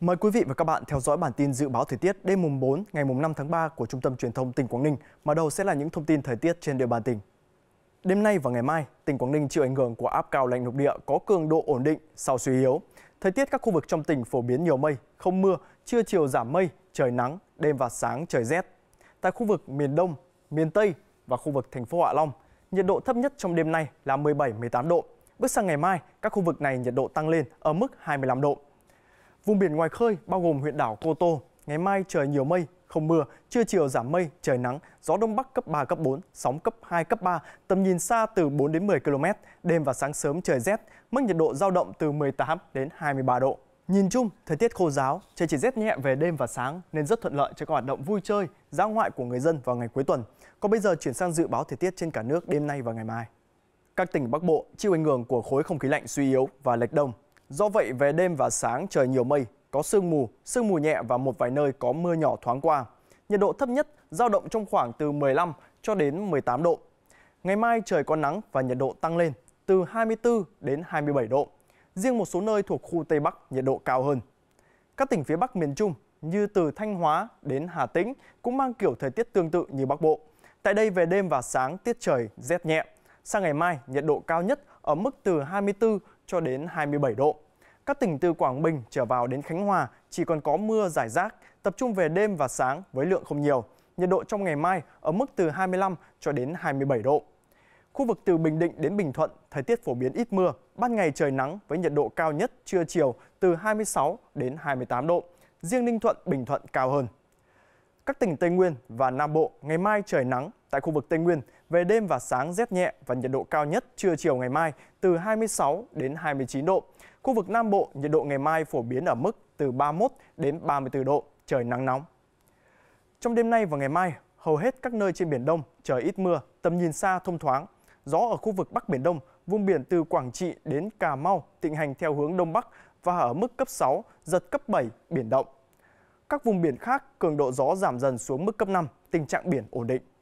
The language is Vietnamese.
Mời quý vị và các bạn theo dõi bản tin dự báo thời tiết đêm mùng 4 ngày mùng 5 tháng 3 của Trung tâm Truyền thông tỉnh Quảng Ninh, mà đầu sẽ là những thông tin thời tiết trên địa bàn tỉnh. Đêm nay và ngày mai, tỉnh Quảng Ninh chịu ảnh hưởng của áp cao lạnh lục địa có cường độ ổn định sau suy yếu. Thời tiết các khu vực trong tỉnh phổ biến nhiều mây, không mưa, trưa chiều giảm mây, trời nắng, đêm và sáng trời rét. Tại khu vực miền Đông, miền Tây và khu vực thành phố Hạ Long, nhiệt độ thấp nhất trong đêm nay là 17-18 độ. Bước sang ngày mai, các khu vực này nhiệt độ tăng lên ở mức 25 độ. Vùng biển ngoài khơi bao gồm huyện đảo Cô Tô, ngày mai trời nhiều mây, không mưa, trưa chiều giảm mây, trời nắng, gió đông bắc cấp 3 cấp 4, sóng cấp 2 cấp 3, tầm nhìn xa từ 4 đến 10 km, đêm và sáng sớm trời rét, mức nhiệt độ giao động từ 18 đến 23 độ. Nhìn chung, thời tiết khô giáo, trời chỉ rét nhẹ về đêm và sáng nên rất thuận lợi cho các hoạt động vui chơi, ra ngoại của người dân vào ngày cuối tuần. Còn bây giờ chuyển sang dự báo thời tiết trên cả nước đêm nay và ngày mai. Các tỉnh Bắc Bộ chịu ảnh hưởng của khối không khí lạnh suy yếu và lệch đông Do vậy, về đêm và sáng trời nhiều mây, có sương mù, sương mù nhẹ và một vài nơi có mưa nhỏ thoáng qua. Nhiệt độ thấp nhất giao động trong khoảng từ 15 cho đến 18 độ. Ngày mai trời có nắng và nhiệt độ tăng lên từ 24 đến 27 độ. Riêng một số nơi thuộc khu Tây Bắc nhiệt độ cao hơn. Các tỉnh phía Bắc miền Trung như từ Thanh Hóa đến Hà Tĩnh cũng mang kiểu thời tiết tương tự như Bắc Bộ. Tại đây về đêm và sáng tiết trời rét nhẹ. Sang ngày mai, nhiệt độ cao nhất ở mức từ 24 cho đến 27 độ. Các tỉnh từ Quảng Bình trở vào đến Khánh Hòa chỉ còn có mưa rải rác, tập trung về đêm và sáng với lượng không nhiều. Nhiệt độ trong ngày mai ở mức từ 25 cho đến 27 độ. Khu vực từ Bình Định đến Bình Thuận, thời tiết phổ biến ít mưa, ban ngày trời nắng với nhiệt độ cao nhất trưa chiều từ 26 đến 28 độ. Riêng Ninh Thuận, Bình Thuận cao hơn. Các tỉnh Tây Nguyên và Nam Bộ ngày mai trời nắng, tại khu vực Tây Nguyên về đêm và sáng rét nhẹ và nhiệt độ cao nhất trưa chiều ngày mai từ 26 đến 29 độ. Khu vực Nam Bộ nhiệt độ ngày mai phổ biến ở mức từ 31 đến 34 độ, trời nắng nóng. Trong đêm nay và ngày mai, hầu hết các nơi trên biển Đông trời ít mưa, tầm nhìn xa thông thoáng. Gió ở khu vực Bắc Biển Đông, vùng biển từ Quảng Trị đến Cà Mau tịnh hành theo hướng Đông Bắc và ở mức cấp 6, giật cấp 7, biển động. Các vùng biển khác, cường độ gió giảm dần xuống mức cấp 5, tình trạng biển ổn định.